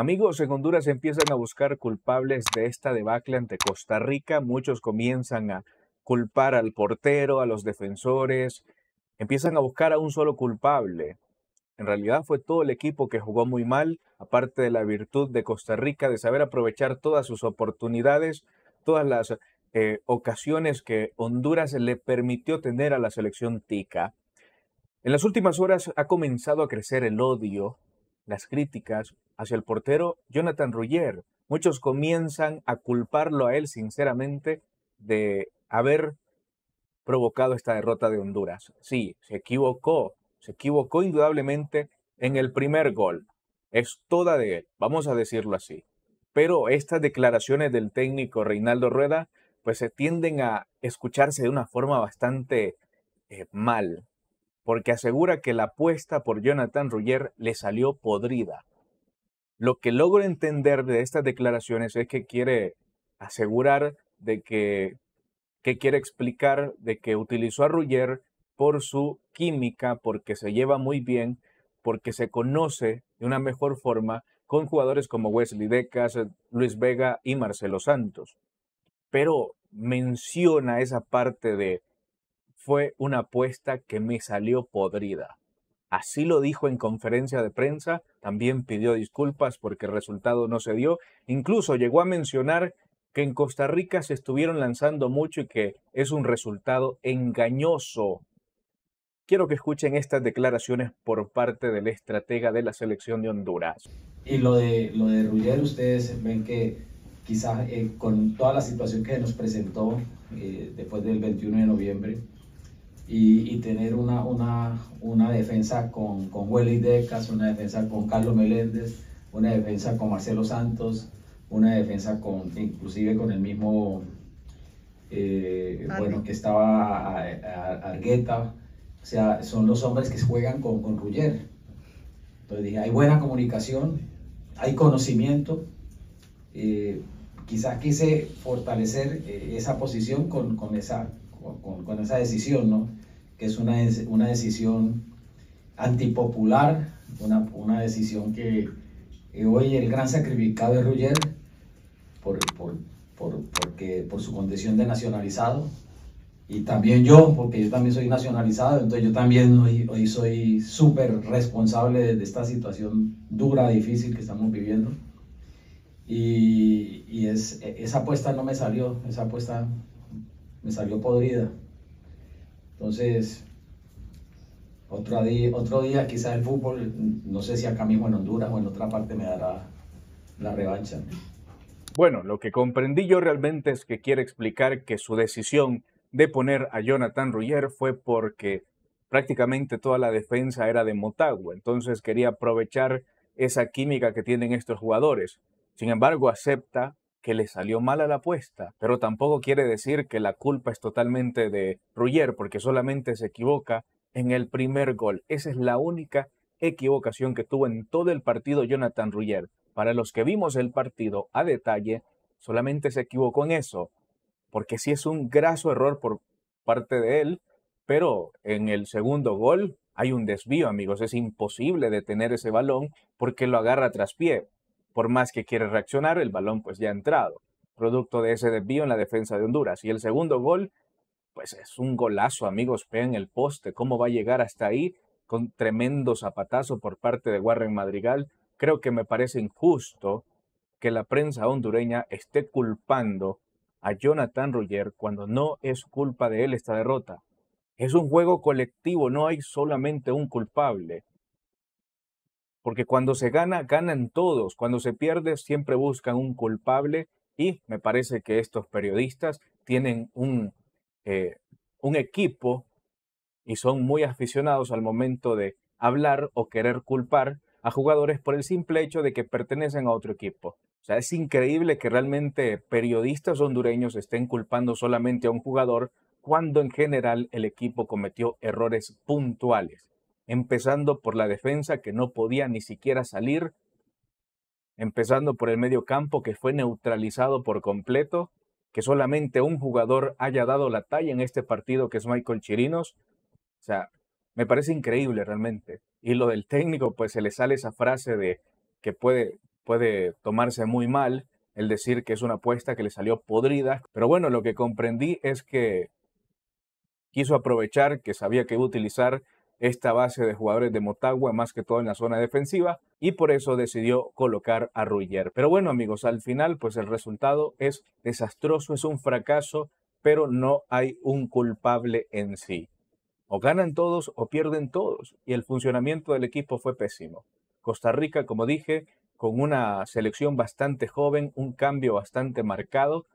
Amigos, en Honduras empiezan a buscar culpables de esta debacle ante Costa Rica. Muchos comienzan a culpar al portero, a los defensores. Empiezan a buscar a un solo culpable. En realidad fue todo el equipo que jugó muy mal, aparte de la virtud de Costa Rica de saber aprovechar todas sus oportunidades, todas las eh, ocasiones que Honduras le permitió tener a la selección tica. En las últimas horas ha comenzado a crecer el odio las críticas hacia el portero Jonathan Ruggier. Muchos comienzan a culparlo a él, sinceramente, de haber provocado esta derrota de Honduras. Sí, se equivocó, se equivocó indudablemente en el primer gol. Es toda de él, vamos a decirlo así. Pero estas declaraciones del técnico Reinaldo Rueda, pues se tienden a escucharse de una forma bastante eh, mal, porque asegura que la apuesta por Jonathan Ruggier le salió podrida. Lo que logro entender de estas declaraciones es que quiere asegurar de que, quiere explicar de que utilizó a Ruggier por su química, porque se lleva muy bien, porque se conoce de una mejor forma con jugadores como Wesley Decas, Luis Vega y Marcelo Santos. Pero menciona esa parte de fue una apuesta que me salió podrida. Así lo dijo en conferencia de prensa, también pidió disculpas porque el resultado no se dio, incluso llegó a mencionar que en Costa Rica se estuvieron lanzando mucho y que es un resultado engañoso. Quiero que escuchen estas declaraciones por parte del estratega de la selección de Honduras. Y lo de, lo ustedes ven que quizás eh, con toda la situación que nos presentó eh, después del 21 de noviembre, y, tener una, una, una, defensa con, con Decas, una defensa con Carlos Meléndez, una defensa con Marcelo Santos, una defensa con inclusive con el mismo, eh, bueno, que estaba Argueta. O sea, son los hombres que juegan con, con Ruller. Entonces dije, hay buena comunicación, hay conocimiento. Eh, quizás quise fortalecer eh, esa posición con, con esa con, esa decisión, ¿no? que es una, una decisión antipopular, una, decisión que hoy el gran sacrificado es Ruller por, porque, por su condición de nacionalizado, y también yo, porque yo también soy nacionalizado, entonces yo también hoy, soy súper responsable de, esta situación dura, difícil que estamos viviendo. Y, es, e, esa apuesta no me salió, esa apuesta me salió podrida. Entonces, otro día, otro día quizás el fútbol, no sé si acá mismo en Honduras o en otra parte me dará la revancha. Bueno, lo que comprendí yo realmente es que quiere explicar que su decisión de poner a Jonathan Ruyer fue porque prácticamente toda la defensa era de Motagua, entonces quería aprovechar esa química que tienen estos jugadores. Sin embargo, acepta que le salió mal a la apuesta, pero tampoco quiere decir que la culpa es totalmente de Ruggier, porque solamente se equivoca en el primer gol. Esa es la única equivocación que tuvo en todo el partido Jonathan Ruyer. Para los que vimos el partido a detalle, solamente se equivocó en eso, porque sí es un graso error por parte de él, pero en el segundo gol hay un desvío, amigos. Es imposible detener ese balón porque lo agarra tras pie. Por más que quiere reaccionar, el balón pues ya ha entrado, producto de ese desvío en la defensa de Honduras. Y el segundo gol, pues es un golazo, amigos, vean el poste, cómo va a llegar hasta ahí con tremendo zapatazo por parte de Warren Madrigal. Creo que me parece injusto que la prensa hondureña esté culpando a Jonathan Roger cuando no es culpa de él esta derrota. Es un juego colectivo, no hay solamente un culpable porque cuando se gana, ganan todos, cuando se pierde, siempre buscan un culpable y me parece que estos periodistas tienen un, eh, un equipo y son muy aficionados al momento de hablar o querer culpar a jugadores por el simple hecho de que pertenecen a otro equipo. O sea, es increíble que realmente periodistas hondureños estén culpando solamente a un jugador cuando en general el equipo cometió errores puntuales empezando por la defensa que no podía ni siquiera salir, empezando por el medio campo que fue neutralizado por completo, que solamente un jugador haya dado la talla en este partido que es Michael Chirinos. O sea, me parece increíble realmente. Y lo del técnico, pues se le sale esa frase de que puede, puede tomarse muy mal el decir que es una apuesta que le salió podrida. Pero bueno, lo que comprendí es que quiso aprovechar que sabía que iba a utilizar esta base de jugadores de Motagua, más que todo en la zona defensiva, y por eso decidió colocar a Ruyer Pero bueno, amigos, al final, pues el resultado es desastroso, es un fracaso, pero no hay un culpable en sí. O ganan todos o pierden todos, y el funcionamiento del equipo fue pésimo. Costa Rica, como dije, con una selección bastante joven, un cambio bastante marcado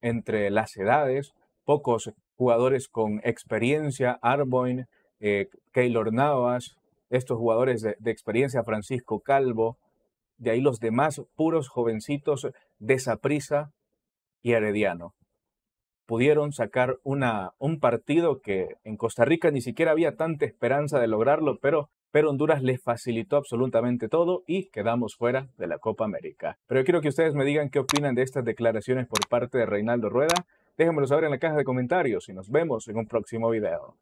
entre las edades, pocos jugadores con experiencia, Arboin, eh, Keylor Navas, estos jugadores de, experiencia, Francisco Calvo, de ahí los demás puros jovencitos de Saprisa y Herediano. Pudieron sacar un partido que en Costa Rica ni siquiera había tanta esperanza de lograrlo, pero, pero Honduras les facilitó absolutamente todo y quedamos fuera de la Copa América. Pero yo quiero que ustedes me digan qué opinan de estas declaraciones por parte de Reinaldo Rueda. Déjenmelo saber en la caja de comentarios y nos vemos en un próximo video.